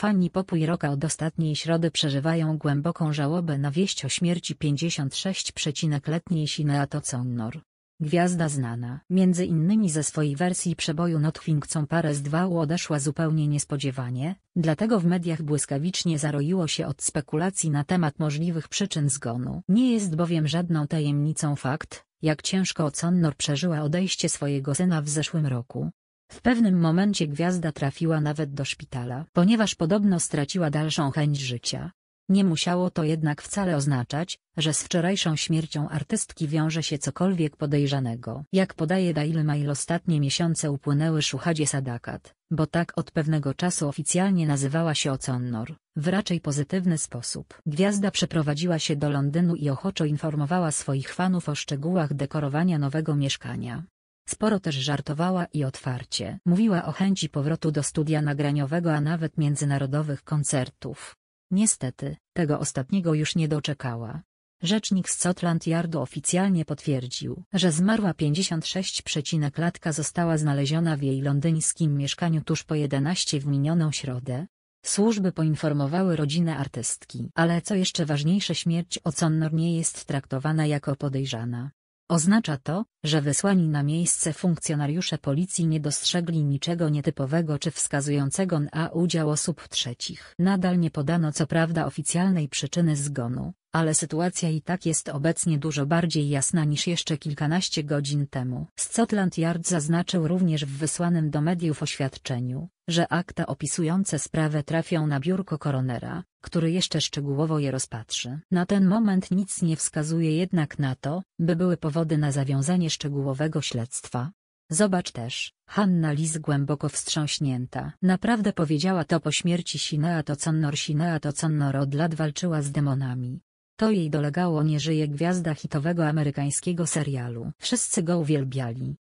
Fani popu i rocka od ostatniej środy przeżywają głęboką żałobę na wieść o śmierci 56-letniej Sineato Connor. Gwiazda znana między innymi ze swojej wersji przeboju Not Finkcą Pares 2 odeszła zupełnie niespodziewanie, dlatego w mediach błyskawicznie zaroiło się od spekulacji na temat możliwych przyczyn zgonu. Nie jest bowiem żadną tajemnicą fakt, jak ciężko Oconnor przeżyła odejście swojego syna w zeszłym roku. W pewnym momencie gwiazda trafiła nawet do szpitala, ponieważ podobno straciła dalszą chęć życia. Nie musiało to jednak wcale oznaczać, że z wczorajszą śmiercią artystki wiąże się cokolwiek podejrzanego. Jak podaje Daily Mail ostatnie miesiące upłynęły szuchadzie Sadakat, bo tak od pewnego czasu oficjalnie nazywała się Oconnor, w raczej pozytywny sposób. Gwiazda przeprowadziła się do Londynu i ochoczo informowała swoich fanów o szczegółach dekorowania nowego mieszkania. Sporo też żartowała i otwarcie mówiła o chęci powrotu do studia nagraniowego, a nawet międzynarodowych koncertów. Niestety, tego ostatniego już nie doczekała. Rzecznik z Scotland Yardu oficjalnie potwierdził, że zmarła 56 latka została znaleziona w jej londyńskim mieszkaniu tuż po 11 w minioną środę. Służby poinformowały rodzinę artystki, ale co jeszcze ważniejsze śmierć O'Connor nie jest traktowana jako podejrzana. Oznacza to, że wysłani na miejsce funkcjonariusze policji nie dostrzegli niczego nietypowego czy wskazującego na udział osób trzecich. Nadal nie podano co prawda oficjalnej przyczyny zgonu, ale sytuacja i tak jest obecnie dużo bardziej jasna niż jeszcze kilkanaście godzin temu. Scotland Yard zaznaczył również w wysłanym do mediów oświadczeniu, że akta opisujące sprawę trafią na biurko koronera, który jeszcze szczegółowo je rozpatrzy. Na ten moment nic nie wskazuje jednak na to, by były powody na zawiązanie szczegółowego śledztwa. Zobacz też, Hanna Liz głęboko wstrząśnięta. Naprawdę powiedziała to po śmierci Sinea Connor Sinea Connor od lat walczyła z demonami, to jej dolegało nie żyje gwiazda hitowego amerykańskiego serialu. Wszyscy go uwielbiali,